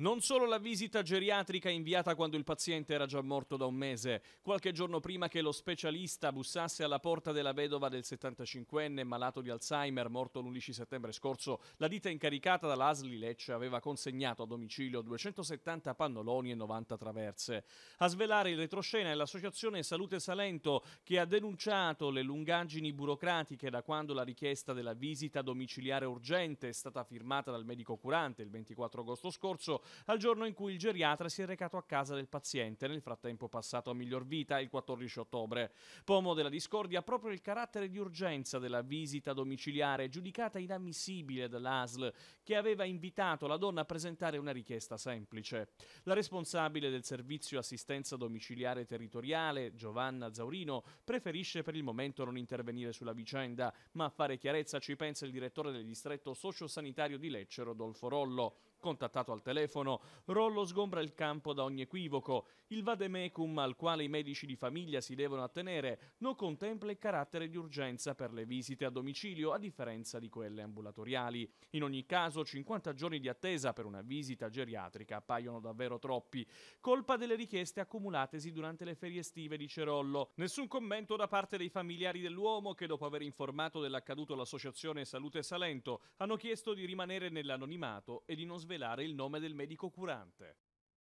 Non solo la visita geriatrica inviata quando il paziente era già morto da un mese, qualche giorno prima che lo specialista bussasse alla porta della vedova del 75enne malato di Alzheimer morto l'11 settembre scorso, la ditta incaricata dall'Asli Lecce aveva consegnato a domicilio 270 pannoloni e 90 traverse. A svelare il retroscena è l'associazione Salute Salento che ha denunciato le lungaggini burocratiche da quando la richiesta della visita domiciliare urgente è stata firmata dal medico curante il 24 agosto scorso al giorno in cui il geriatra si è recato a casa del paziente, nel frattempo passato a miglior vita il 14 ottobre. Pomo della discordia proprio il carattere di urgenza della visita domiciliare, giudicata inammissibile dall'ASL, che aveva invitato la donna a presentare una richiesta semplice. La responsabile del servizio assistenza domiciliare territoriale, Giovanna Zaurino, preferisce per il momento non intervenire sulla vicenda, ma a fare chiarezza ci pensa il direttore del distretto sociosanitario di Lecce, Rodolfo Rollo, contattato al telefono telefono, Rollo sgombra il campo da ogni equivoco. Il vademecum al quale i medici di famiglia si devono attenere non contempla il carattere di urgenza per le visite a domicilio, a differenza di quelle ambulatoriali. In ogni caso, 50 giorni di attesa per una visita geriatrica appaiono davvero troppi, colpa delle richieste accumulatesi durante le ferie estive di Cerollo. Nessun commento da parte dei familiari dell'uomo che dopo aver informato dell'accaduto l'Associazione Salute Salento hanno chiesto di rimanere nell'anonimato e di non svelare il nome del medico medico curante